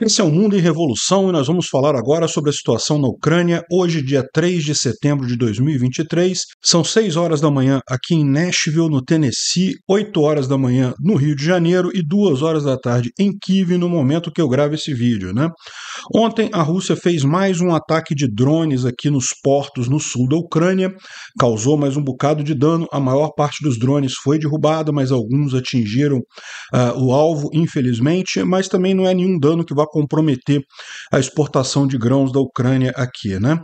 Esse é o um Mundo em Revolução e nós vamos falar agora sobre a situação na Ucrânia, hoje, dia 3 de setembro de 2023. São 6 horas da manhã aqui em Nashville, no Tennessee, 8 horas da manhã no Rio de Janeiro e 2 horas da tarde em Kiev, no momento que eu gravo esse vídeo. Né? Ontem, a Rússia fez mais um ataque de drones aqui nos portos no sul da Ucrânia, causou mais um bocado de dano. A maior parte dos drones foi derrubada, mas alguns atingiram uh, o alvo, infelizmente, mas também não é nenhum dano que vai a comprometer a exportação de grãos da Ucrânia aqui. Né?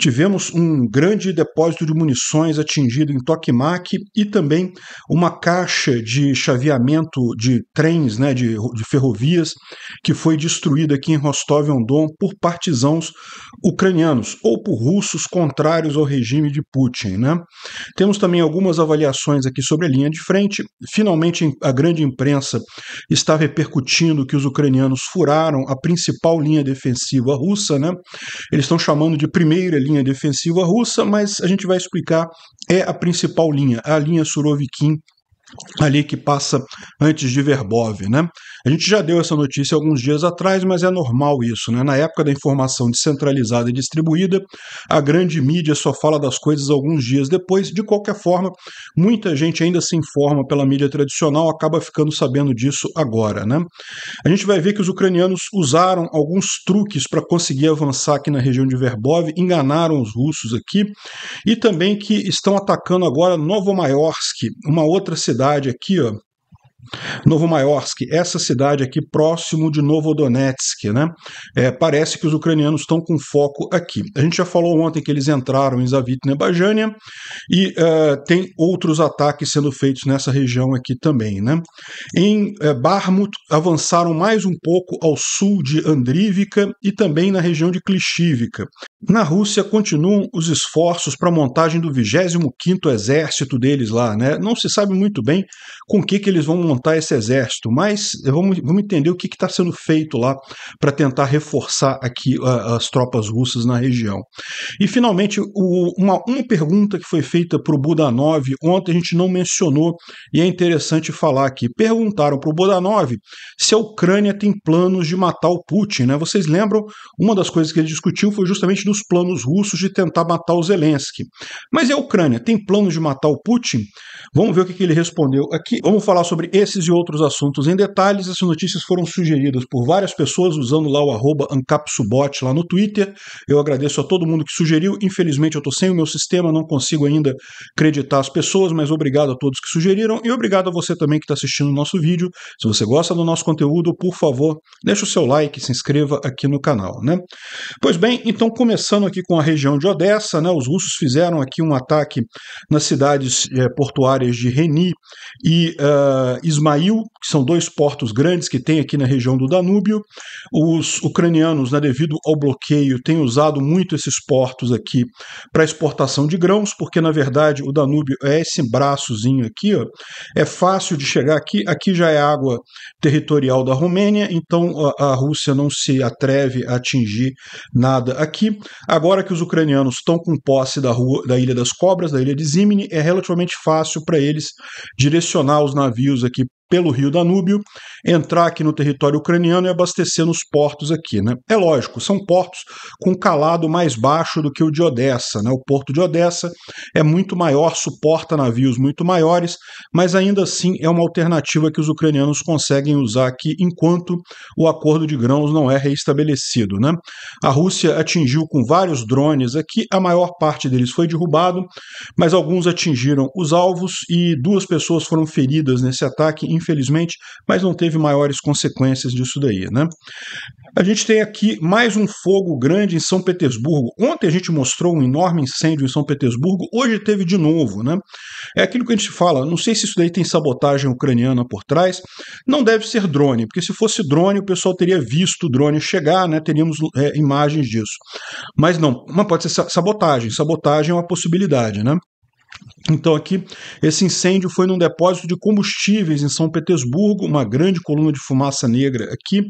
Tivemos um grande depósito de munições atingido em Tokmak e também uma caixa de chaveamento de trens, né, de, de ferrovias, que foi destruída aqui em Rostov-on-Don por partisãos ucranianos ou por russos contrários ao regime de Putin. Né? Temos também algumas avaliações aqui sobre a linha de frente. Finalmente, a grande imprensa está repercutindo que os ucranianos furaram a principal linha defensiva russa, né? Eles estão chamando de primeira linha defensiva russa, mas a gente vai explicar é a principal linha, a linha Surovikin ali que passa antes de Verbov, né? A gente já deu essa notícia alguns dias atrás, mas é normal isso, né? Na época da informação descentralizada e distribuída, a grande mídia só fala das coisas alguns dias depois. De qualquer forma, muita gente ainda se informa pela mídia tradicional, acaba ficando sabendo disso agora, né? A gente vai ver que os ucranianos usaram alguns truques para conseguir avançar aqui na região de Verbov, enganaram os russos aqui e também que estão atacando agora Novomaiorsk, uma outra cidade cidade aqui, ó, Novo Maiorsk, essa cidade aqui próximo de Novodonetsk, né? É, parece que os ucranianos estão com foco aqui. A gente já falou ontem que eles entraram em Zavitna e uh, tem outros ataques sendo feitos nessa região aqui também, né? Em uh, é, Barmut avançaram mais um pouco ao sul de Andrívica e também na região de Klishivka. Na Rússia continuam os esforços para a montagem do 25º exército deles lá, né? Não se sabe muito bem com que que eles vão montar montar esse exército, mas vamos, vamos entender o que está sendo feito lá para tentar reforçar aqui uh, as tropas russas na região. E finalmente, o, uma, uma pergunta que foi feita para o Budanov ontem a gente não mencionou e é interessante falar aqui. Perguntaram para o Budanov se a Ucrânia tem planos de matar o Putin. Né? Vocês lembram? Uma das coisas que ele discutiu foi justamente dos planos russos de tentar matar o Zelensky. Mas e a Ucrânia tem planos de matar o Putin? Vamos ver o que, que ele respondeu aqui. Vamos falar sobre esses e outros assuntos em detalhes, essas notícias foram sugeridas por várias pessoas usando lá o arroba AncapSubot lá no Twitter. Eu agradeço a todo mundo que sugeriu. Infelizmente eu estou sem o meu sistema, não consigo ainda acreditar as pessoas, mas obrigado a todos que sugeriram e obrigado a você também que está assistindo o nosso vídeo. Se você gosta do nosso conteúdo, por favor, deixe o seu like, se inscreva aqui no canal. Né? Pois bem, então começando aqui com a região de Odessa, né, os russos fizeram aqui um ataque nas cidades eh, portuárias de Reni e uh, Ismail, que são dois portos grandes que tem aqui na região do Danúbio. Os ucranianos, né, devido ao bloqueio, têm usado muito esses portos aqui para exportação de grãos, porque na verdade o Danúbio é esse braçozinho aqui, ó, é fácil de chegar aqui. Aqui já é água territorial da Romênia, então a, a Rússia não se atreve a atingir nada aqui. Agora que os ucranianos estão com posse da, rua, da Ilha das Cobras, da Ilha de Zimini, é relativamente fácil para eles direcionar os navios aqui pelo rio Danúbio, entrar aqui no território ucraniano e abastecer nos portos aqui. Né? É lógico, são portos com calado mais baixo do que o de Odessa. Né? O porto de Odessa é muito maior, suporta navios muito maiores, mas ainda assim é uma alternativa que os ucranianos conseguem usar aqui enquanto o acordo de grãos não é reestabelecido. Né? A Rússia atingiu com vários drones aqui, a maior parte deles foi derrubado, mas alguns atingiram os alvos e duas pessoas foram feridas nesse ataque infelizmente, mas não teve maiores consequências disso daí. Né? A gente tem aqui mais um fogo grande em São Petersburgo. Ontem a gente mostrou um enorme incêndio em São Petersburgo, hoje teve de novo. Né? É aquilo que a gente fala, não sei se isso daí tem sabotagem ucraniana por trás, não deve ser drone, porque se fosse drone o pessoal teria visto o drone chegar, né? teríamos é, imagens disso. Mas não, mas pode ser sabotagem, sabotagem é uma possibilidade. Né? Então, aqui, esse incêndio foi num depósito de combustíveis em São Petersburgo, uma grande coluna de fumaça negra aqui.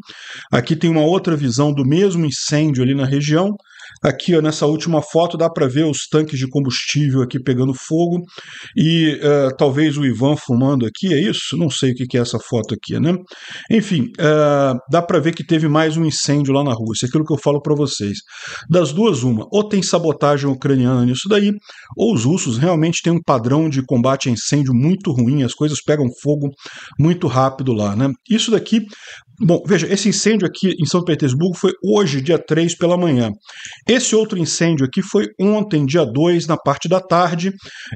Aqui tem uma outra visão do mesmo incêndio ali na região. Aqui ó, nessa última foto dá para ver os tanques de combustível aqui pegando fogo e uh, talvez o Ivan fumando aqui, é isso? Não sei o que, que é essa foto aqui, né? Enfim, uh, dá para ver que teve mais um incêndio lá na Rússia, é aquilo que eu falo para vocês. Das duas, uma, ou tem sabotagem ucraniana nisso daí, ou os russos realmente têm um padrão de combate a incêndio muito ruim, as coisas pegam fogo muito rápido lá, né? Isso daqui Bom, veja, esse incêndio aqui em São Petersburgo foi hoje, dia 3 pela manhã. Esse outro incêndio aqui foi ontem, dia 2, na parte da tarde,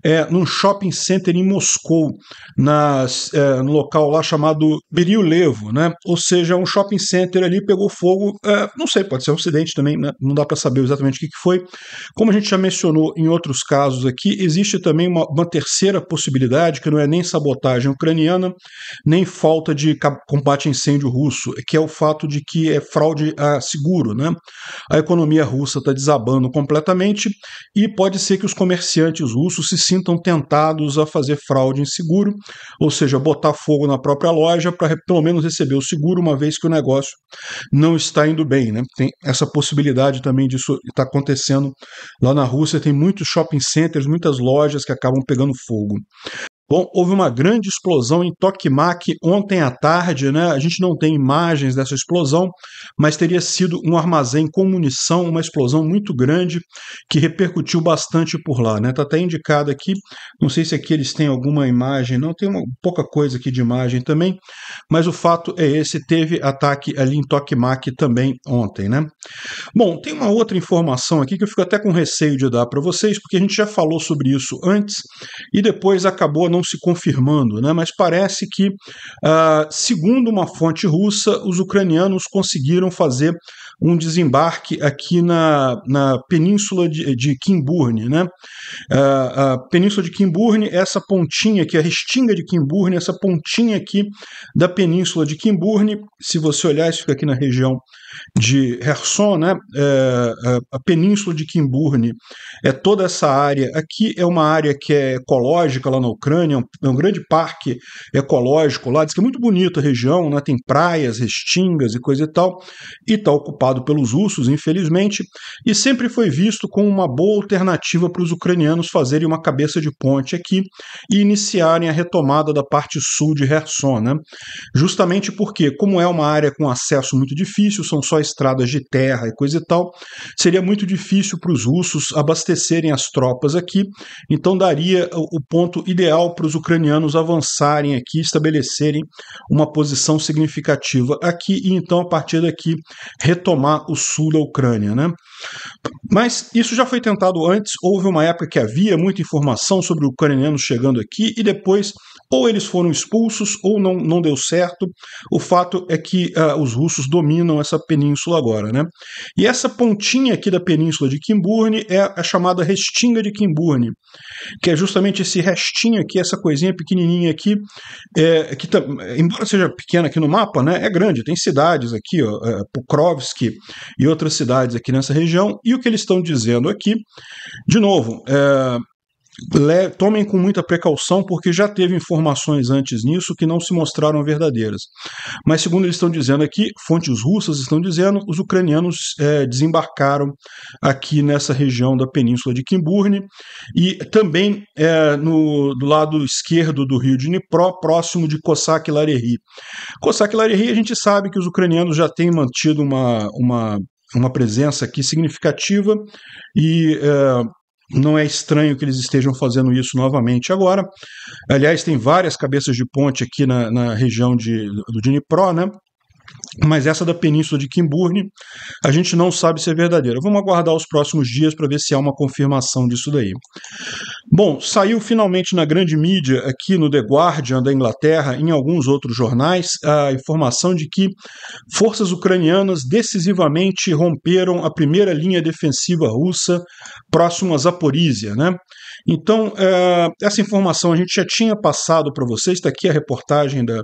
é, num shopping center em Moscou, nas, é, no local lá chamado Berilevo, né? Ou seja, um shopping center ali pegou fogo, é, não sei, pode ser um acidente também, né? não dá para saber exatamente o que, que foi. Como a gente já mencionou em outros casos aqui, existe também uma, uma terceira possibilidade, que não é nem sabotagem ucraniana, nem falta de combate a incêndio russo russo, que é o fato de que é fraude a ah, seguro. Né? A economia russa está desabando completamente e pode ser que os comerciantes russos se sintam tentados a fazer fraude em seguro, ou seja, botar fogo na própria loja para pelo menos receber o seguro, uma vez que o negócio não está indo bem. Né? Tem essa possibilidade também disso está acontecendo lá na Rússia. Tem muitos shopping centers, muitas lojas que acabam pegando fogo. Bom, houve uma grande explosão em Tokmak ontem à tarde, né? A gente não tem imagens dessa explosão, mas teria sido um armazém com munição, uma explosão muito grande que repercutiu bastante por lá, né? Tá até indicado aqui, não sei se aqui eles têm alguma imagem, não tem uma, pouca coisa aqui de imagem também, mas o fato é esse, teve ataque ali em Tokmak também ontem, né? Bom, tem uma outra informação aqui que eu fico até com receio de dar para vocês, porque a gente já falou sobre isso antes e depois acabou não não se confirmando, né? mas parece que, uh, segundo uma fonte russa, os ucranianos conseguiram fazer um desembarque aqui na, na península de, de Kimburne. Né? Uh, a península de Kimburne, essa pontinha aqui, a restinga de Kimburne, essa pontinha aqui da península de Kimburne, se você olhar, isso fica aqui na região de Herson, né? É, a península de Kimburne, é toda essa área aqui, é uma área que é ecológica lá na Ucrânia Goiânia, é um, é um grande parque ecológico lá, diz que é muito bonita a região, né? tem praias, restingas e coisa e tal, e está ocupado pelos russos, infelizmente, e sempre foi visto como uma boa alternativa para os ucranianos fazerem uma cabeça de ponte aqui e iniciarem a retomada da parte sul de Kherson, né? justamente porque, como é uma área com acesso muito difícil, são só estradas de terra e coisa e tal, seria muito difícil para os russos abastecerem as tropas aqui, então daria o ponto ideal para os ucranianos avançarem aqui, estabelecerem uma posição significativa aqui e então a partir daqui retomar o sul da Ucrânia, né? Mas isso já foi tentado antes, houve uma época que havia muita informação sobre ucraniano chegando aqui e depois ou eles foram expulsos ou não, não deu certo. O fato é que uh, os russos dominam essa península agora, né? E essa pontinha aqui da península de Kimburne é a chamada Restinga de Kimburne, que é justamente esse restinho aqui, essa coisinha pequenininha aqui, é, que embora seja pequena aqui no mapa, né, é grande, tem cidades aqui, ó, é, Pokrovsk e outras cidades aqui nessa região, e o que eles estão dizendo aqui. De novo, é, tomem com muita precaução, porque já teve informações antes nisso que não se mostraram verdadeiras. Mas, segundo eles estão dizendo aqui, fontes russas estão dizendo, os ucranianos é, desembarcaram aqui nessa região da península de Kimburne e também é, no, do lado esquerdo do rio de Dnipro, próximo de Cossack Lareri. Cossack Lareri, a gente sabe que os ucranianos já têm mantido uma, uma uma presença aqui significativa e é, não é estranho que eles estejam fazendo isso novamente agora. Aliás, tem várias cabeças de ponte aqui na, na região de, do Dnipro, né? Mas essa da península de Kimburne, a gente não sabe se é verdadeira. Vamos aguardar os próximos dias para ver se há uma confirmação disso daí. Bom, saiu finalmente na grande mídia, aqui no The Guardian da Inglaterra, em alguns outros jornais, a informação de que forças ucranianas decisivamente romperam a primeira linha defensiva russa próximo a Zaporizhia, né? Então, é, essa informação a gente já tinha passado para vocês, está aqui a reportagem da,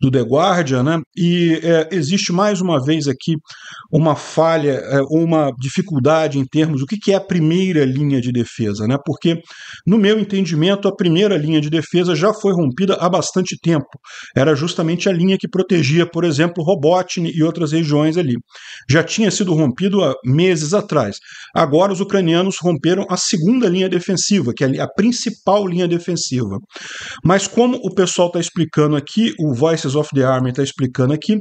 do The Guardian, né? e é, existe mais uma vez aqui uma falha, é, uma dificuldade em termos do que, que é a primeira linha de defesa, né? porque, no meu entendimento, a primeira linha de defesa já foi rompida há bastante tempo. Era justamente a linha que protegia, por exemplo, Robotnik e outras regiões ali. Já tinha sido rompido há meses atrás. Agora os ucranianos romperam a segunda linha defensiva, que é a principal linha defensiva. Mas como o pessoal está explicando aqui, o Voices of the Army está explicando aqui,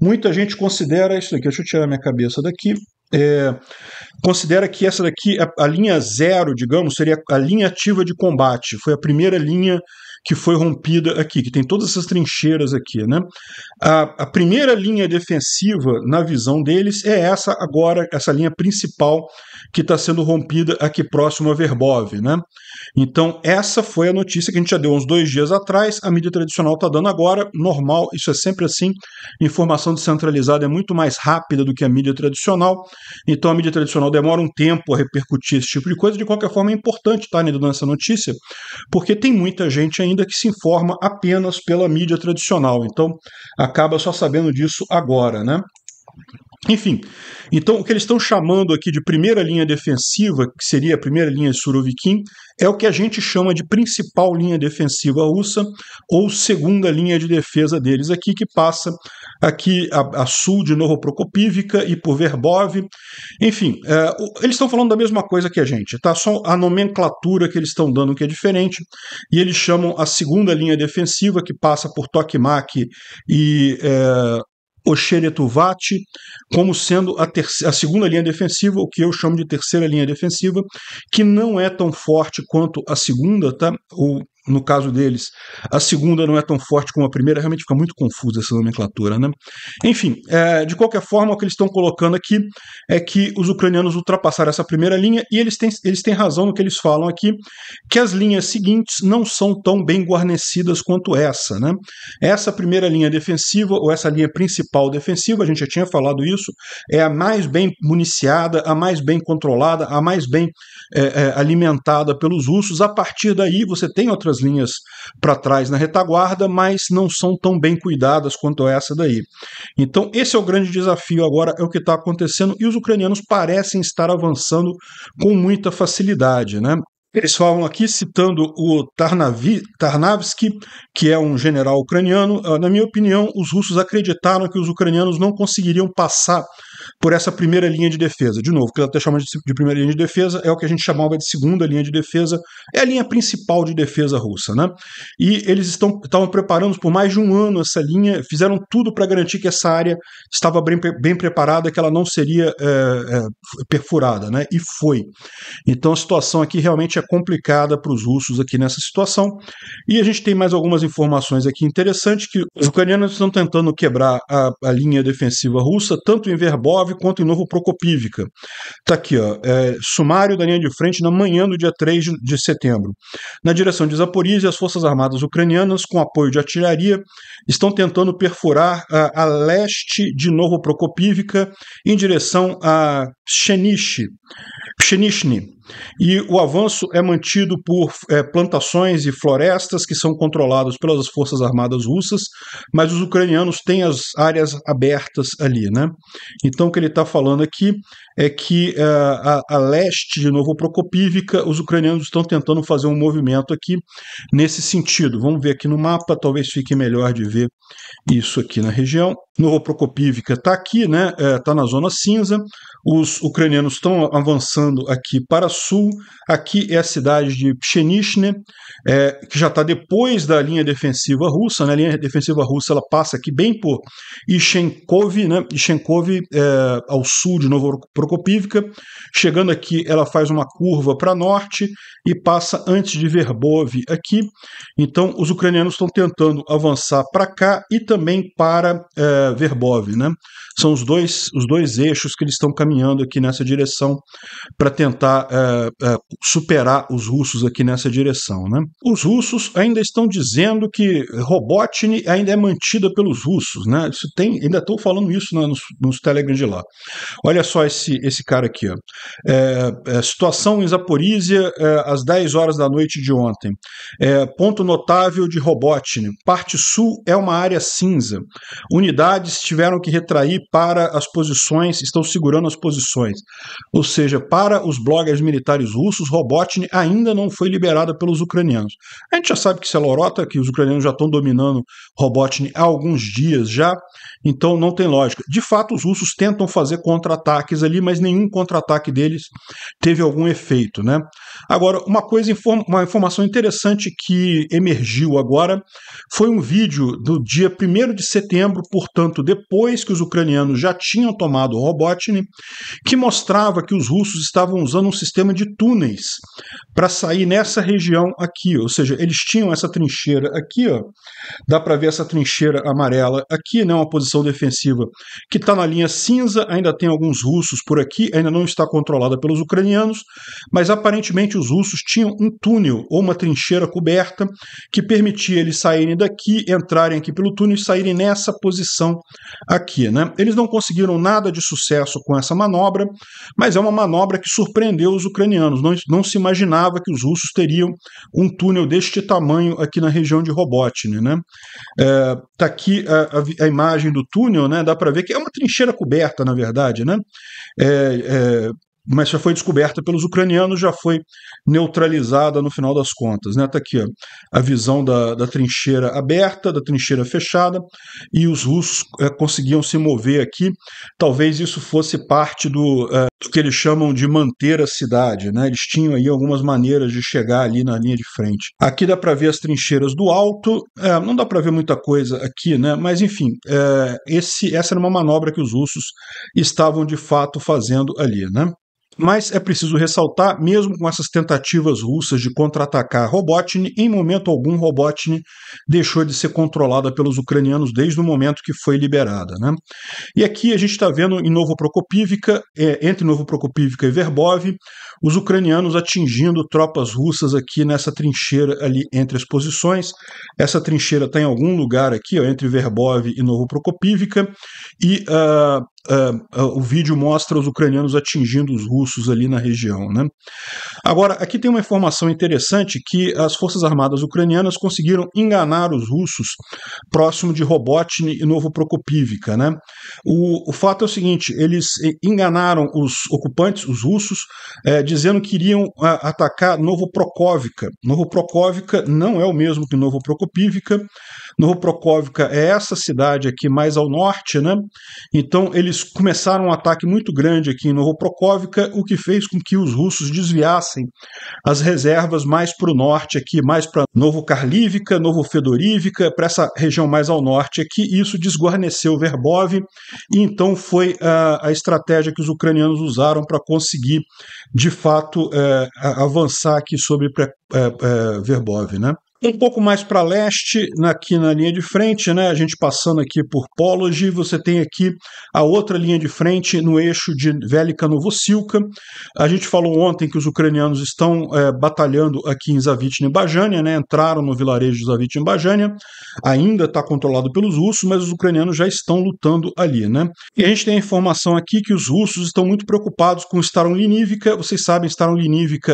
muita gente considera isso daqui, deixa eu tirar minha cabeça daqui, é, considera que essa daqui, a, é a linha zero, digamos, seria a linha ativa de combate, foi a primeira linha que foi rompida aqui, que tem todas essas trincheiras aqui. Né? A, a primeira linha defensiva, na visão deles, é essa agora, essa linha principal que está sendo rompida aqui próximo a Verbov. Né? Então, essa foi a notícia que a gente já deu uns dois dias atrás, a mídia tradicional está dando agora, normal, isso é sempre assim. Informação descentralizada é muito mais rápida do que a mídia tradicional, então a mídia tradicional demora um tempo a repercutir esse tipo de coisa. De qualquer forma, é importante estar tá, né, dando essa notícia, porque tem muita gente ainda ainda que se informa apenas pela mídia tradicional. Então, acaba só sabendo disso agora, né? Enfim, então o que eles estão chamando aqui de primeira linha defensiva, que seria a primeira linha de Surovikin, é o que a gente chama de principal linha defensiva russa, ou segunda linha de defesa deles aqui, que passa aqui a, a sul de Novoprokopivka e por Verbov. Enfim, é, eles estão falando da mesma coisa que a gente, tá? Só a nomenclatura que eles estão dando que é diferente, e eles chamam a segunda linha defensiva, que passa por Tokmak e é, Oxeretuvati como sendo a, a, segunda linha defensiva, o que eu chamo de terceira linha defensiva, que não é tão forte quanto a segunda, tá? O no caso deles. A segunda não é tão forte como a primeira, realmente fica muito confusa essa nomenclatura, né? Enfim, é, de qualquer forma, o que eles estão colocando aqui é que os ucranianos ultrapassaram essa primeira linha e eles têm, eles têm razão no que eles falam aqui, que as linhas seguintes não são tão bem guarnecidas quanto essa, né? Essa primeira linha defensiva, ou essa linha principal defensiva, a gente já tinha falado isso, é a mais bem municiada, a mais bem controlada, a mais bem é, é, alimentada pelos russos. A partir daí, você tem outras outras linhas para trás na retaguarda, mas não são tão bem cuidadas quanto essa daí. Então, esse é o grande desafio agora, é o que está acontecendo, e os ucranianos parecem estar avançando com muita facilidade. Né? Eles falam aqui citando o Tarnavi, Tarnavsky, que é um general ucraniano. Ah, na minha opinião, os russos acreditaram que os ucranianos não conseguiriam passar por essa primeira linha de defesa. De novo, o que eu até chamando de primeira linha de defesa é o que a gente chamava de segunda linha de defesa, é a linha principal de defesa russa. Né? E eles estão, estavam preparando por mais de um ano essa linha, fizeram tudo para garantir que essa área estava bem, bem preparada, que ela não seria é, é, perfurada, né? e foi. Então a situação aqui realmente é complicada para os russos aqui nessa situação. E a gente tem mais algumas informações aqui interessantes que os ucranianos estão tentando quebrar a, a linha defensiva russa, tanto em Verbov Kasparov contra o novo Prokopivka. Está aqui, ó, é, sumário da linha de frente na manhã do dia 3 de, de setembro. Na direção de Zaporizhia, as Forças Armadas ucranianas, com apoio de artilharia, estão tentando perfurar a, a leste de Novo Prokopivka em direção a Pshenichi, e o avanço é mantido por é, plantações e florestas que são controladas pelas forças armadas russas, mas os ucranianos têm as áreas abertas ali. Né? Então, o que ele está falando aqui é que uh, a, a, leste de Novo Prokopivka, os ucranianos estão tentando fazer um movimento aqui nesse sentido. Vamos ver aqui no mapa, talvez fique melhor de ver isso aqui na região. Novo Prokopivka está aqui, está né, está é, na zona cinza. Os ucranianos estão avançando aqui para a sul, aqui é a cidade de Pchenichne, é, que já está depois da linha defensiva russa. Né? A linha defensiva russa ela passa aqui bem por Ishenkov, né? Ishenkov é, ao sul de Novo Prokopivka. Chegando aqui, ela faz uma curva para norte e passa antes de Verbov aqui. Então, os ucranianos estão tentando avançar para cá e também para é, Verbov. Né? São os dois, os dois eixos que eles estão caminhando aqui nessa direção para tentar é, é, é, superar os russos aqui nessa direção. Né? Os russos ainda estão dizendo que Robotnik ainda é mantida pelos russos. Né? Isso tem, ainda estou falando isso né, nos, nos Telegram de lá. Olha só esse, esse cara aqui. Ó. É, é situação em Zaporizhia às 10 horas da noite de ontem. ponto notável de Robotnik. Parte sul é uma área cinza. Unidades tiveram que retrair para as posições, estão segurando as posições. Ou seja, para os bloggers militares militares russos, Robotnik ainda não foi liberada pelos ucranianos. A gente já sabe que isso é lorota, que os ucranianos já estão dominando Robotnik há alguns dias já, então não tem lógica. De fato, os russos tentam fazer contra-ataques ali, mas nenhum contra-ataque deles teve algum efeito. Né? Agora, uma coisa, uma informação interessante que emergiu agora foi um vídeo do dia 1 de setembro, portanto, depois que os ucranianos já tinham tomado Robotnik, que mostrava que os russos estavam usando um sistema sistema de túneis para sair nessa região aqui. Ou seja, eles tinham essa trincheira aqui, ó. Dá para ver essa trincheira amarela aqui, né? Uma posição defensiva que está na linha cinza. Ainda tem alguns russos por aqui, ainda não está controlada pelos ucranianos, mas aparentemente os russos tinham um túnel ou uma trincheira coberta que permitia eles saírem daqui, entrarem aqui pelo túnel e saírem nessa posição aqui, né? Eles não conseguiram nada de sucesso com essa manobra, mas é uma manobra que surpreendeu os ucranianos. Não, não se imaginava que os russos teriam um túnel deste tamanho aqui na região de Robotny. Né? É, tá aqui a, a, a, imagem do túnel, né? dá para ver que é uma trincheira coberta, na verdade. Né? É, é, mas já foi descoberta pelos ucranianos, já foi neutralizada no final das contas. Está né? Tá aqui ó, a visão da, da, trincheira aberta, da trincheira fechada, e os russos é, conseguiam se mover aqui. Talvez isso fosse parte do, é, do, que eles chamam de manter a cidade. Né? Eles tinham aí algumas maneiras de chegar ali na linha de frente. Aqui dá para ver as trincheiras do alto, é, não dá para ver muita coisa aqui, né? mas enfim, é, esse, essa era uma manobra que os russos estavam de fato fazendo ali. Né? Mas é preciso ressaltar, mesmo com essas tentativas russas de contra-atacar Robotnik, em momento algum Robotnik deixou de ser controlada pelos ucranianos desde o momento que foi liberada. Né? E aqui a gente está vendo em Novo Prokopivka, é, entre Novo Prokopivka e Verbov, os ucranianos atingindo tropas russas aqui nessa trincheira ali entre as posições. Essa trincheira está em algum lugar aqui, ó, entre Verbov e Novo Prokopivka, e uh, uh, o vídeo mostra os ucranianos atingindo os russos ali na região. Né? Agora, aqui tem uma informação interessante que as forças armadas ucranianas conseguiram enganar os russos próximo de Robotny e Novo Prokopivka. Né? O, o fato é o seguinte, eles enganaram os ocupantes, os russos, eh, dizendo que iriam a, ah, atacar Novo Prokóvica. Novo Prokóvica não é o mesmo que Novo Prokopivka, Novoprokopovka é essa cidade aqui mais ao norte, né? Então eles começaram um ataque muito grande aqui em Novoprokopovka, o que fez com que os russos desviassem as reservas mais para o norte aqui, mais para Novo Karlivka, Novo Fedorivka, para essa região mais ao norte aqui. isso desguarneceu Verbov e então foi a estratégia que os ucranianos usaram para conseguir de fato eh, avançar aqui sobre uh, eh, eh, Verbov, né? Um pouco mais para leste, aqui na linha de frente, né, a gente passando aqui por Pology, você tem aqui a outra linha de frente no eixo de Velika Novosilka. A gente falou ontem que os ucranianos estão é, batalhando aqui em Zavitna e né, entraram no vilarejo de Zavitna e ainda está controlado pelos russos, mas os ucranianos já estão lutando ali. Né? E a gente tem a informação aqui que os russos estão muito preocupados com Staron vocês sabem, Staron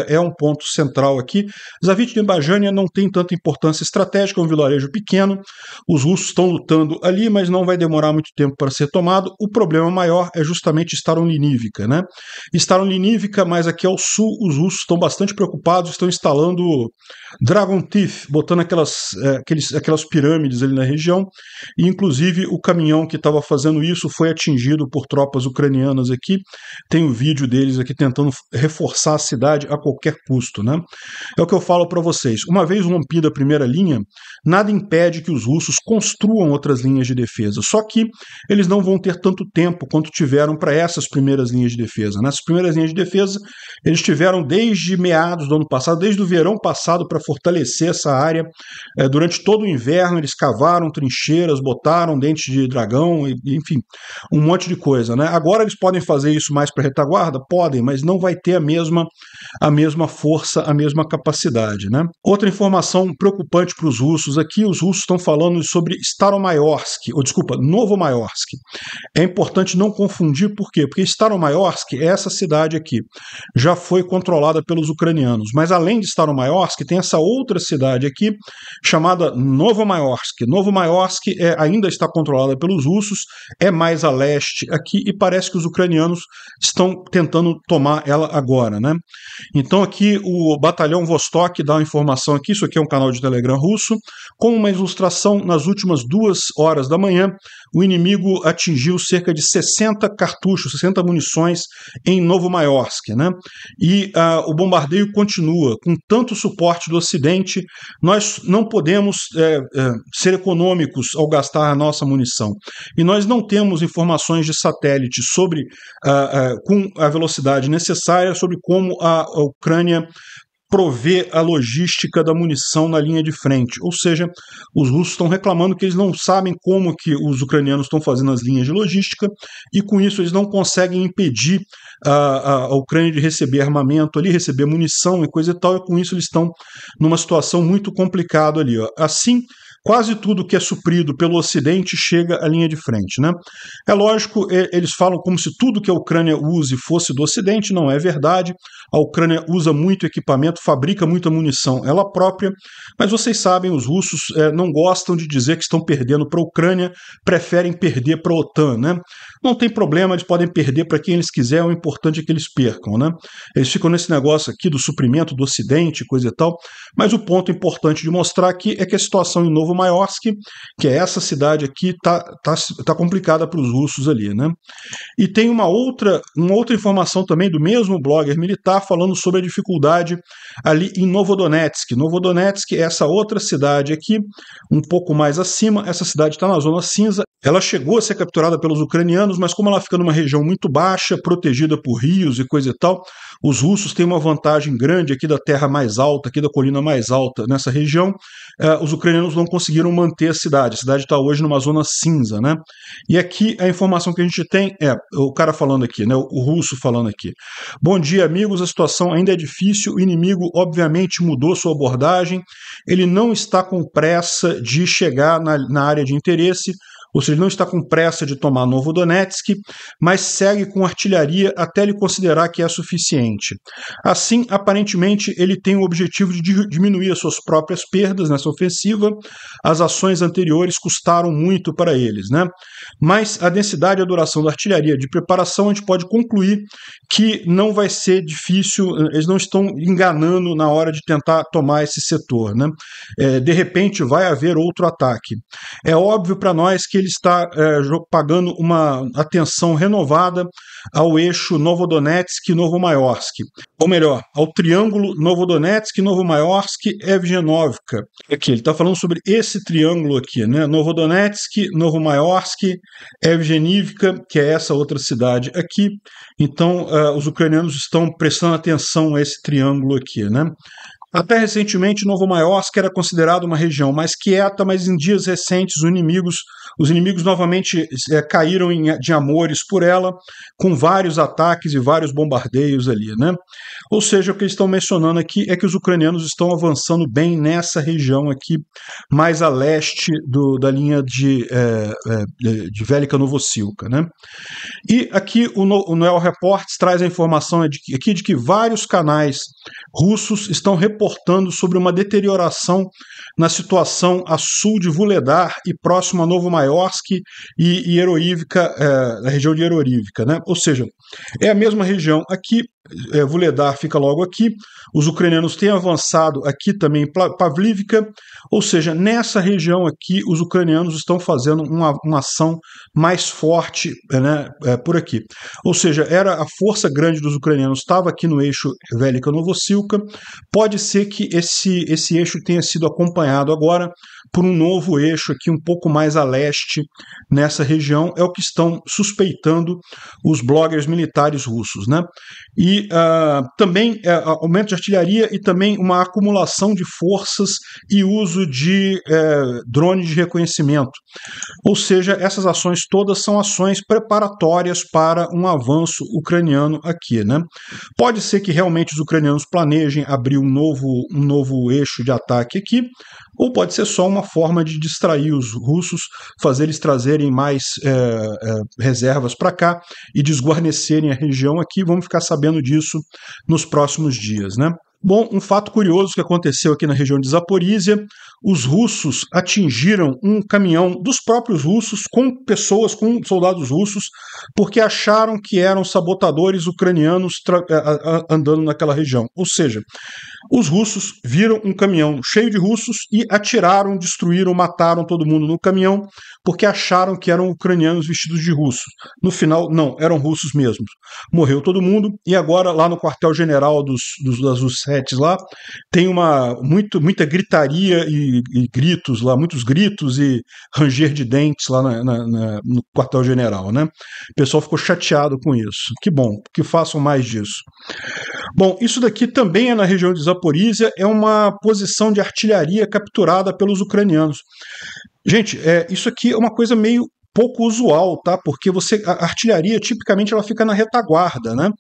é um ponto central aqui. Zavitna e não tem tanta importância estratégica, é um vilarejo pequeno. Os russos estão lutando ali, mas não vai demorar muito tempo para ser tomado. O problema maior é justamente Starolinivka, né? Starolinivka, mas aqui ao sul, os russos estão bastante preocupados, estão instalando Dragon Tif botando aquelas, é, aqueles, aquelas pirâmides ali na região. E, inclusive, o caminhão que estava fazendo isso foi atingido por tropas ucranianas aqui. Tem o um vídeo deles aqui tentando reforçar a cidade a qualquer custo, né? É o que eu falo para vocês. Uma vez rompida da primeira linha, nada impede que os russos construam outras linhas de defesa. Só que eles não vão ter tanto tempo quanto tiveram para essas primeiras linhas de defesa. Nessas primeiras linhas de defesa, eles tiveram desde meados do ano passado, desde o verão passado, para fortalecer essa área. É, durante todo o inverno, eles cavaram trincheiras, botaram dentes de dragão, e, enfim, um monte de coisa. Né? Agora eles podem fazer isso mais para retaguarda? Podem, mas não vai ter a mesma, a mesma força, a mesma capacidade. Né? Outra informação preocupante para os russos aqui. Os russos estão falando sobre Staromayorsk, ou desculpa, Maiorsk É importante não confundir, por quê? Porque Staromayorsk é essa cidade aqui. Já foi controlada pelos ucranianos. Mas além de Staromayorsk, tem essa outra cidade aqui, chamada Maiorsk Novo é, ainda está controlada pelos russos, é mais a leste aqui, e parece que os ucranianos estão tentando tomar ela agora. Né? Então aqui o Batalhão Vostok dá uma informação aqui, isso aqui é um canal canal de Telegram russo, com uma ilustração nas últimas duas horas da manhã, o inimigo atingiu cerca de 60 cartuchos, 60 munições em Novo Maiorsk. Né? E uh, o bombardeio continua. Com tanto suporte do Ocidente, nós não podemos é, é, ser econômicos ao gastar a nossa munição. E nós não temos informações de satélite sobre, uh, uh, com a velocidade necessária, sobre como a, a Ucrânia prover a logística da munição na linha de frente. Ou seja, os russos estão reclamando que eles não sabem como que os ucranianos estão fazendo as linhas de logística e com isso eles não conseguem impedir a, a, a Ucrânia de receber armamento ali, receber munição e coisa e tal, e com isso eles estão numa situação muito complicada ali. Ó. Assim, quase tudo que é suprido pelo Ocidente chega à linha de frente. Né? É lógico, eles falam como se tudo que a Ucrânia use fosse do Ocidente, não é verdade. A Ucrânia usa muito equipamento, fabrica muita munição ela própria, mas vocês sabem, os russos é, não gostam de dizer que estão perdendo para a Ucrânia, preferem perder para a OTAN. Né? Não tem problema, eles podem perder para quem eles quiserem, o importante é que eles percam. Né? Eles ficam nesse negócio aqui do suprimento do Ocidente, coisa e tal, mas o ponto importante de mostrar aqui é que a situação em Novo Maiorsk, que é essa cidade aqui, está tá, tá complicada para os russos ali. Né? E tem uma outra, uma outra informação também do mesmo blogger militar falando sobre a dificuldade ali em Novodonetsk. Novodonetsk é essa outra cidade aqui, um pouco mais acima. Essa cidade está na zona cinza ela chegou a ser capturada pelos ucranianos, mas como ela fica numa região muito baixa, protegida por rios e coisa e tal, os russos têm uma vantagem grande aqui da terra mais alta, aqui da colina mais alta nessa região. Eh, os ucranianos não conseguiram manter a cidade. A cidade está hoje numa zona cinza, né? E aqui a informação que a gente tem é o cara falando aqui, né? O russo falando aqui. Bom dia, amigos. A situação ainda é difícil. O inimigo, obviamente, mudou sua abordagem. Ele não está com pressa de chegar na, na área de interesse ou seja, não está com pressa de tomar Novo Donetsk, mas segue com artilharia até ele considerar que é suficiente. Assim, aparentemente, ele tem o objetivo de diminuir as suas próprias perdas nessa ofensiva. As ações anteriores custaram muito para eles, né? Mas a densidade e a duração da artilharia de preparação, a gente pode concluir que não vai ser difícil, eles não estão enganando na hora de tentar tomar esse setor, né? É, de repente vai haver outro ataque. É óbvio para nós que ele está é, pagando uma atenção renovada ao eixo novodonetsk Maiorsk. ou melhor, ao triângulo Novodonetsk-Novomaorsk-Evgenovka. É aqui, ele está falando sobre esse triângulo aqui, né? Novodonetsk, Maiorsk, Evgenivka, é que é essa outra cidade aqui. Então, uh, os ucranianos estão prestando atenção a esse triângulo aqui, né? Até recentemente, Novo Maiorsk era considerado uma região mais quieta, mas em dias recentes os inimigos, os inimigos novamente é, caíram em, de amores por ela, com vários ataques e vários bombardeios ali, né? Ou seja, o que eles estão mencionando aqui é que os ucranianos estão avançando bem nessa região aqui, mais a leste do, da linha de, é, é, de Velika Novosilka, né? E aqui o, no, o Noel Reports traz a informação aqui de que vários canais russos estão reportando sobre uma deterioração na situação a sul de Vuledar e próximo a Novo Maiorsk e, e Heroívica, é, região de Heroívica. Né? Ou seja, é a mesma região aqui, é, Vuledar fica logo aqui, os ucranianos têm avançado aqui também Pavlivka, ou seja, nessa região aqui os ucranianos estão fazendo uma, uma ação mais forte né, é, por aqui. Ou seja, era a força grande dos ucranianos estava aqui no eixo Velika Novosilka, pode ser que esse, esse eixo tenha sido acompanhado agora por um novo eixo aqui um pouco mais a leste nessa região, é o que estão suspeitando os bloggers militares russos. Né? E uh, também uh, aumento de artilharia e também uma acumulação de forças e uso de uh, drones de reconhecimento. Ou seja, essas ações todas são ações preparatórias para um avanço ucraniano aqui. Né? Pode ser que realmente os ucranianos planejem abrir um novo, um novo eixo de ataque aqui, ou pode ser só uma forma de distrair os russos, fazer eles trazerem mais é, é, reservas para cá e desguarnecerem a região aqui. Vamos ficar sabendo disso nos próximos dias, né? Bom, um fato curioso que aconteceu aqui na região de Zaporísia os russos atingiram um caminhão dos próprios russos com pessoas, com soldados russos, porque acharam que eram sabotadores ucranianos eh, andando naquela região. Ou seja, os russos viram um caminhão cheio de russos e atiraram, destruíram, mataram todo mundo no caminhão, porque acharam que eram ucranianos vestidos de russos. No final, não, eram russos mesmos. Morreu todo mundo e agora lá no quartel-general dos, dos das USETs lá tem uma muito, muita gritaria e e, gritos lá, muitos gritos e ranger de dentes lá na, na, na, no quartel-general, né? O pessoal ficou chateado com isso. Que bom, que façam mais disso. Bom, isso daqui também é na região de Zaporizhia, é uma posição de artilharia capturada pelos ucranianos. Gente, é, isso aqui é uma coisa meio pouco usual, tá? Porque você a artilharia tipicamente ela fica na retaguarda, né?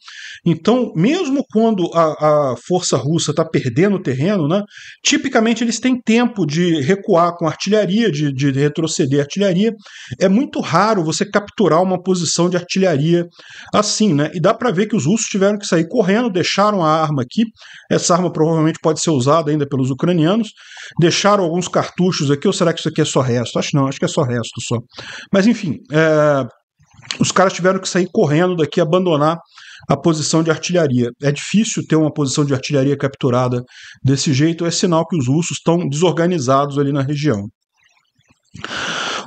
Então, mesmo quando a, a força russa está perdendo o terreno, né? Tipicamente eles têm tempo de recuar com artilharia, de, de retroceder artilharia. É muito raro você capturar uma posição de artilharia assim, né? E dá para ver que os russos tiveram que sair correndo, deixaram a arma aqui. Essa arma provavelmente pode ser usada ainda pelos ucranianos. Deixaram alguns cartuchos aqui, ou será que isso aqui é só resto? Acho não, acho que é só resto só. Mas mas enfim, é, os caras tiveram que sair correndo daqui, abandonar a posição de artilharia. É difícil ter uma posição de artilharia capturada desse jeito, é sinal que os russos estão desorganizados ali na região.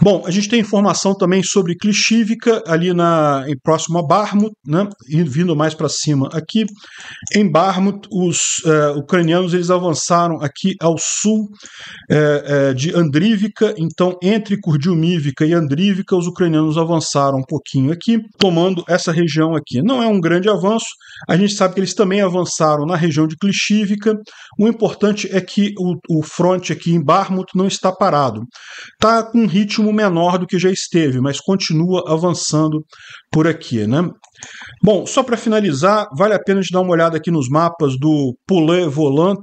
Bom, a gente tem informação também sobre Clichívica, ali na, em próximo a Barmut, né? vindo mais para cima aqui. Em Barmut, os uh, ucranianos eles avançaram aqui ao sul uh, uh, de Andrívica, então entre Kurdiumívica e Andrívica, os ucranianos avançaram um pouquinho aqui, tomando essa região aqui. Não é um grande avanço, a gente sabe que eles também avançaram na região de Clichívica. O importante é que o, o fronte aqui em Barmut não está parado. Está com um ritmo ritmo menor do que já esteve, mas continua avançando por aqui, né? Bom, só para finalizar, vale a pena de dar uma olhada aqui nos mapas do Poulet Volant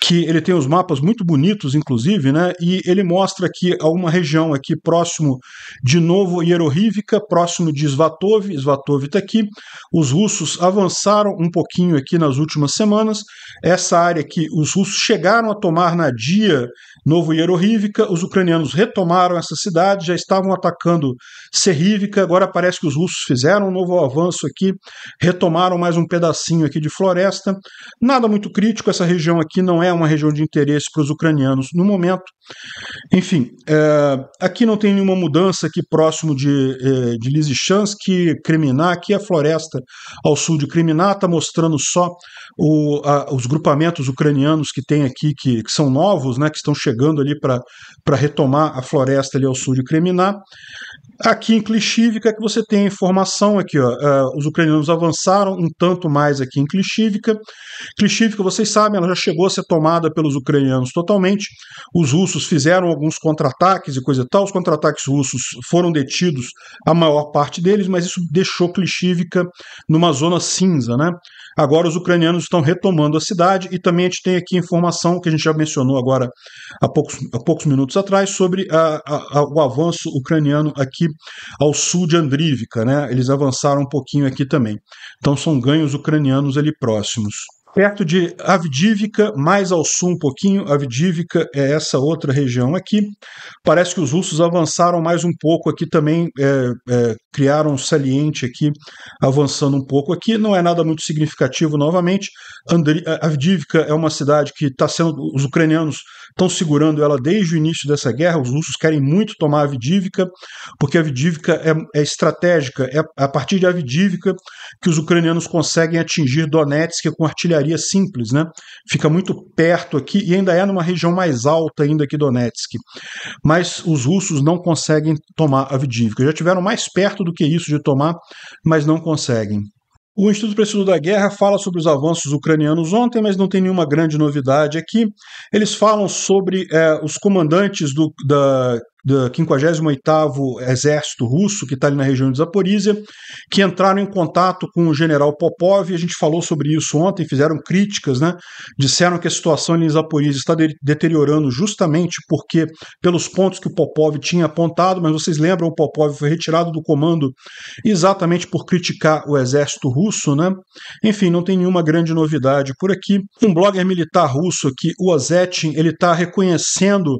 que ele tem os mapas muito bonitos, inclusive, né? E ele mostra aqui alguma região aqui próximo de Novo Hierohívica, próximo de Svatov, Svatov está aqui. Os russos avançaram um pouquinho aqui nas últimas semanas. Essa área aqui, os russos chegaram a tomar na dia Novo Hierohívica, os ucranianos retomaram essa cidade, já estavam atacando Serrívica, agora parece que os russos fizeram um novo avanço aqui, retomaram mais um pedacinho aqui de floresta. Nada muito crítico, essa região aqui não é uma região de interesse para os ucranianos no momento. Enfim, é, aqui não tem nenhuma mudança, aqui próximo de, é, de Lysychansk, Kremlin, aqui é a floresta ao sul de Kremlin, está mostrando só o, a, os grupamentos ucranianos que tem aqui, que, que são novos, né, que estão chegando ali para retomar a floresta ali ao sul de Kremlin. Aqui em Klishivka que você tem a informação aqui, ó, uh, os ucranianos avançaram um tanto mais aqui em Klishivka. Klishivka, vocês sabem, ela já chegou a ser tomada pelos ucranianos totalmente. Os russos fizeram alguns contra-ataques e coisa e tal. Os contra-ataques russos foram detidos, a maior parte deles, mas isso deixou Klishivka numa zona cinza, né? Agora os ucranianos estão retomando a cidade e também a gente tem aqui informação que a gente já mencionou agora há poucos, há poucos minutos atrás sobre a, a, a, o avanço ucraniano aqui aqui ao sul de Andrívica, né? Eles avançaram um pouquinho aqui também. Então são ganhos ucranianos ali próximos. Perto de Avdívica, mais ao sul um pouquinho, Avdívica é essa outra região aqui. Parece que os russos avançaram mais um pouco aqui também, é, é, criaram um saliente aqui, avançando um pouco aqui. Não é nada muito significativo novamente. Andri Avdívica é uma cidade que está sendo. Os ucranianos estão segurando ela desde o início dessa guerra. Os russos querem muito tomar a Avdivka, porque a Avdivka é, é estratégica. É a partir de Avdivka que os ucranianos conseguem atingir Donetsk com artilharia simples, né? Fica muito perto aqui e ainda é numa região mais alta ainda que Donetsk. Mas os russos não conseguem tomar Avdivka. Já tiveram mais perto do que isso de tomar, mas não conseguem. O Instituto para Estudo da Guerra fala sobre os avanços ucranianos ontem, mas não tem nenhuma grande novidade aqui. Eles falam sobre é, os comandantes do, da, do 58º Exército Russo, que está ali na região de Zaporizhia, que entraram em contato com o general Popov, a gente falou sobre isso ontem, fizeram críticas, né? disseram que a situação ali em Zaporizhia está de deteriorando justamente porque pelos pontos que o Popov tinha apontado, mas vocês lembram, o Popov foi retirado do comando exatamente por criticar o exército russo, né? Enfim, não tem nenhuma grande novidade por aqui. Um blogger militar russo aqui, o Ozetin, ele está reconhecendo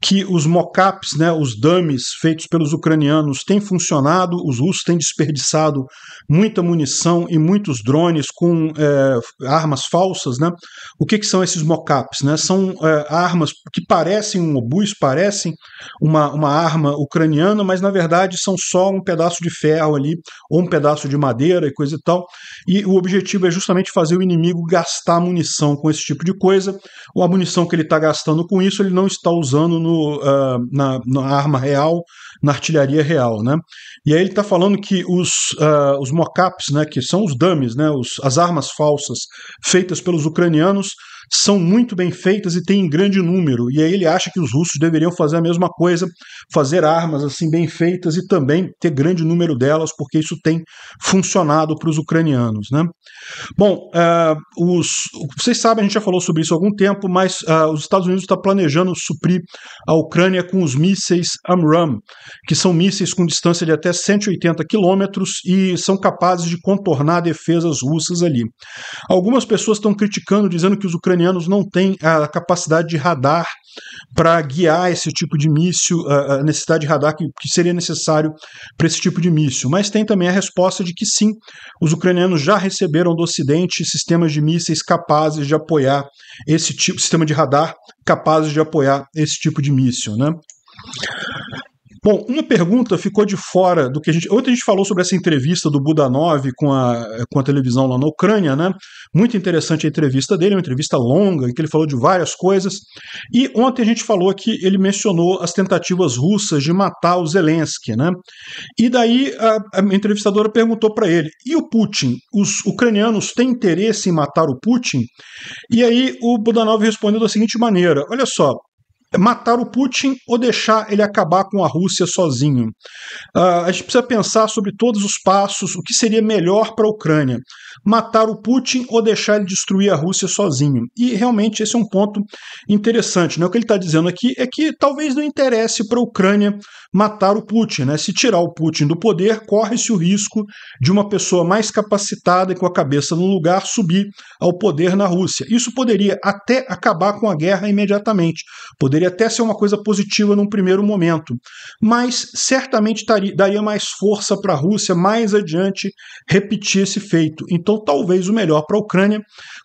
que os mockups, né, né, os dummies feitos pelos ucranianos têm funcionado, os russos têm desperdiçado muita munição e muitos drones com é, armas falsas. Né? O que, que são esses mocaps? Né? São é, armas que parecem um obus, parecem uma, uma arma ucraniana, mas na verdade são só um pedaço de ferro ali, ou um pedaço de madeira e coisa e tal. E o objetivo é justamente fazer o inimigo gastar munição com esse tipo de coisa, ou a munição que ele está gastando com isso, ele não está usando no, uh, na, na arma real, na artilharia real, né? E aí ele está falando que os, uh, os mockups, né, que são os dummies, né, os, as armas falsas feitas pelos ucranianos, são muito bem feitas e têm em grande número. E aí ele acha que os russos deveriam fazer a mesma coisa, fazer armas assim bem feitas e também ter grande número delas, porque isso tem funcionado para os ucranianos. Né? Bom, uh, os, vocês sabem, a gente já falou sobre isso há algum tempo, mas uh, os Estados Unidos estão tá planejando suprir a Ucrânia com os mísseis AMRAM, que são mísseis com distância de até 180 quilômetros e são capazes de contornar defesas russas ali. Algumas pessoas estão criticando, dizendo que os ucranianos ucranianos não têm a capacidade de radar para guiar esse tipo de míssil, a necessidade de radar que, que seria necessário para esse tipo de míssil. Mas tem também a resposta de que sim, os ucranianos já receberam do Ocidente sistemas de mísseis capazes de apoiar esse tipo, sistema de radar capazes de apoiar esse tipo de míssil, né? Bom, uma pergunta ficou de fora do que a gente. Ontem a gente falou sobre essa entrevista do Budanov com a, com a televisão lá na Ucrânia, né? Muito interessante a entrevista dele, uma entrevista longa, em que ele falou de várias coisas. E ontem a gente falou que ele mencionou as tentativas russas de matar o Zelensky, né? E daí a, a entrevistadora perguntou para ele: e o Putin? Os ucranianos têm interesse em matar o Putin? E aí o Budanov respondeu da seguinte maneira: olha só, matar o Putin ou deixar ele acabar com a Rússia sozinho. Uh, a gente precisa pensar sobre todos os passos, o que seria melhor para a Ucrânia: matar o Putin ou deixar ele destruir a Rússia sozinho. E realmente esse é um ponto interessante. Né? O que ele está dizendo aqui é que talvez não interesse para a Ucrânia matar o Putin. Né? Se tirar o Putin do poder, corre-se o risco de uma pessoa mais capacitada e com a cabeça no lugar subir ao poder na Rússia. Isso poderia até acabar com a guerra imediatamente. Poder Poderia até ser uma coisa positiva num primeiro momento, mas certamente taria, daria mais força para a Rússia mais adiante repetir esse feito. Então, talvez o melhor para a Ucrânia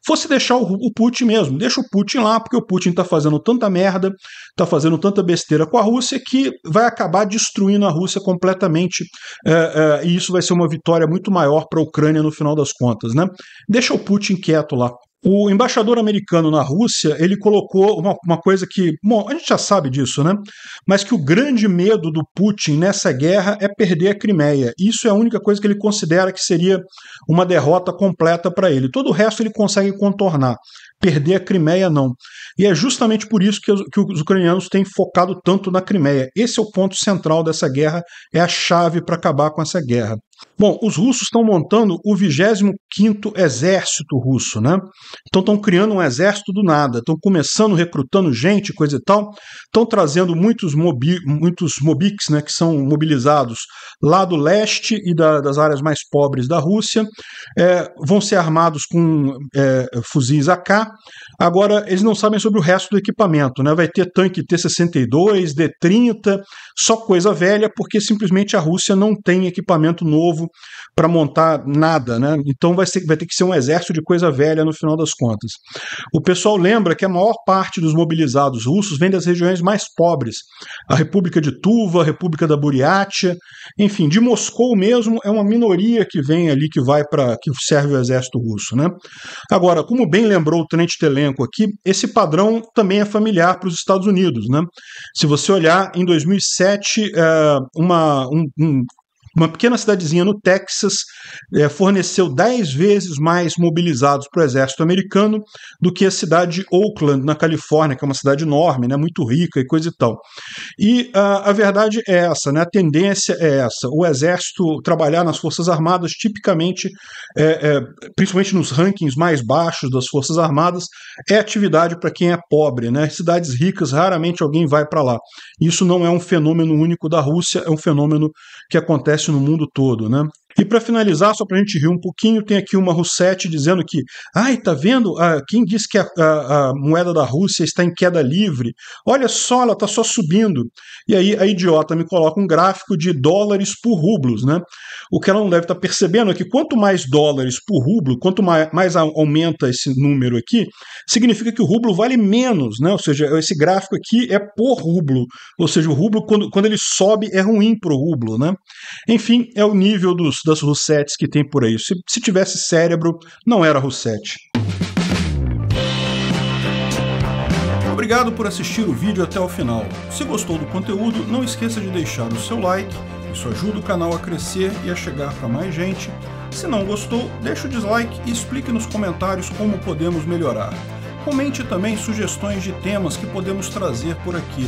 fosse deixar o, o, Putin mesmo. Deixa o Putin lá, porque o Putin está fazendo tanta merda, está fazendo tanta besteira com a Rússia que vai acabar destruindo a Rússia completamente. É, é, e isso vai ser uma vitória muito maior para a Ucrânia no final das contas, né? Deixa o Putin quieto lá. O embaixador americano na Rússia, ele colocou uma, uma coisa que, bom, a gente já sabe disso, né? Mas que o grande medo do Putin nessa guerra é perder a Crimeia. Isso é a única coisa que ele considera que seria uma derrota completa para ele. Todo o resto ele consegue contornar. Perder a Crimeia não. E é justamente por isso que os, que os ucranianos têm focado tanto na Crimeia. Esse é o ponto central dessa guerra, é a chave para acabar com essa guerra. Bom, os russos estão montando o 25º Exército Russo, né? Então estão criando um exército do nada, estão começando recrutando gente, coisa e tal. Estão trazendo muitos, mobi, muitos mobics, né, que são mobilizados lá do leste e da, das áreas mais pobres da Rússia. É, vão ser armados com é, fuzis AK. Agora, eles não sabem sobre o resto do equipamento, né? Vai ter tanque T-62, D-30, só coisa velha, porque simplesmente a Rússia não tem equipamento novo novo para montar nada, né? Então vai, ser, vai ter que ser um exército de coisa velha no final das contas. O pessoal lembra que a maior parte dos mobilizados russos vem das regiões mais pobres, a República de Tuva, a República da Buriatia, enfim, de Moscou mesmo é uma minoria que vem ali que vai para que serve o exército russo, né? Agora, como bem lembrou o Tenente Telenko aqui, esse padrão também é familiar para os Estados Unidos, né? Se você olhar em 2007, eh, uma, um, um uma pequena cidadezinha no Texas eh, forneceu dez vezes mais mobilizados para o exército americano do que a cidade de Oakland, na Califórnia, que é uma cidade enorme, né, muito rica e coisa e tal. E a, ah, a verdade é essa, né, a tendência é essa. O exército trabalhar nas Forças Armadas, tipicamente, é, é, principalmente nos rankings mais baixos das Forças Armadas, é atividade para quem é pobre. Né? Cidades ricas, raramente alguém vai para lá. Isso não é um fenômeno único da Rússia, é um fenômeno que acontece no mundo todo, né? E para finalizar, só para a gente rir um pouquinho, tem aqui uma Roussetti dizendo que, ai, tá vendo? Ah, quem disse que a, a, a, moeda da Rússia está em queda livre? Olha só, ela tá só subindo. E aí a idiota me coloca um gráfico de dólares por rublos, né? O que ela não deve estar tá percebendo é que quanto mais dólares por rublo, quanto mais, mais aumenta esse número aqui, significa que o rublo vale menos, né? Ou seja, esse gráfico aqui é por rublo, ou seja, o rublo quando, quando ele sobe é ruim para o rublo, né? Enfim, é o nível dos das Russettes que tem por aí. Se, se tivesse cérebro, não era Russette. Obrigado por assistir o vídeo até o final. Se gostou do conteúdo, não esqueça de deixar o seu like, isso ajuda o canal a crescer e a chegar para mais gente. Se não gostou, deixa o dislike e explique nos comentários como podemos melhorar. Comente também sugestões de temas que podemos trazer por aqui.